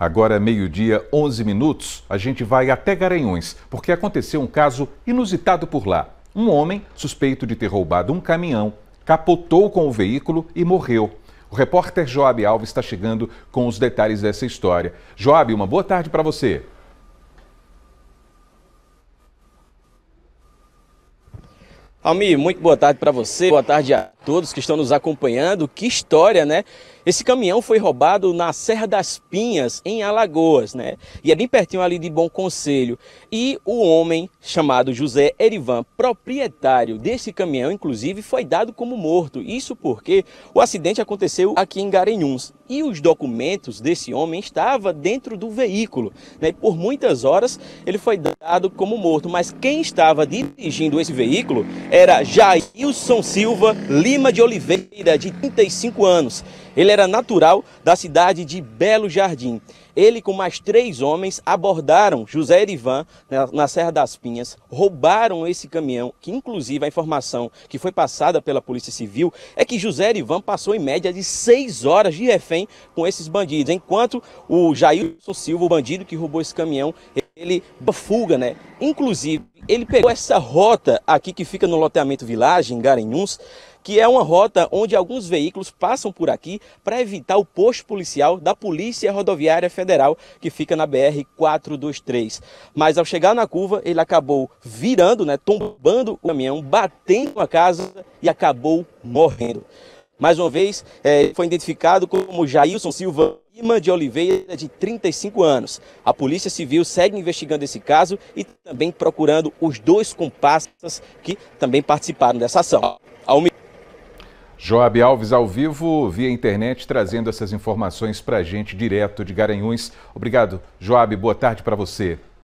Agora, é meio-dia, 11 minutos, a gente vai até Garanhões, porque aconteceu um caso inusitado por lá. Um homem, suspeito de ter roubado um caminhão, capotou com o veículo e morreu. O repórter Joab Alves está chegando com os detalhes dessa história. Joab, uma boa tarde para você. Almir, muito boa tarde para você. Boa tarde a todos que estão nos acompanhando. Que história, né? Esse caminhão foi roubado na Serra das Pinhas, em Alagoas, né? E é bem pertinho ali de Bom Conselho. E o homem, chamado José Erivan, proprietário desse caminhão, inclusive, foi dado como morto. Isso porque o acidente aconteceu aqui em Garanhuns. E os documentos desse homem estavam dentro do veículo. Né? Por muitas horas ele foi dado como morto. Mas quem estava dirigindo esse veículo era Jailson Silva Lima. Lima de Oliveira, de 35 anos. Ele era natural da cidade de Belo Jardim. Ele, com mais três homens, abordaram José Erivan na, Serra das Pinhas, roubaram esse caminhão, que inclusive a informação que foi passada pela Polícia Civil é que José Erivan passou em média de seis horas de refém com esses bandidos, enquanto o Jailson Silva, o bandido que roubou esse caminhão, ele fuga, né? Inclusive, ele pegou essa rota aqui que fica no loteamento Vilagem, Garanhuns, que é uma rota onde alguns veículos passam por aqui para evitar o posto policial da Polícia Rodoviária Federal, que fica na BR-423. Mas ao chegar na curva, ele acabou virando, né, tombando o caminhão, batendo a casa e acabou morrendo. Mais uma vez, é, foi identificado como Jailson Silva Lima de Oliveira, de 35 anos. A Polícia Civil segue investigando esse caso e também procurando os dois comparsas que também participaram dessa ação. Ao Joab Alves ao vivo via internet trazendo essas informações para a gente direto de Garanhuns. Obrigado, Joab. Boa tarde para você.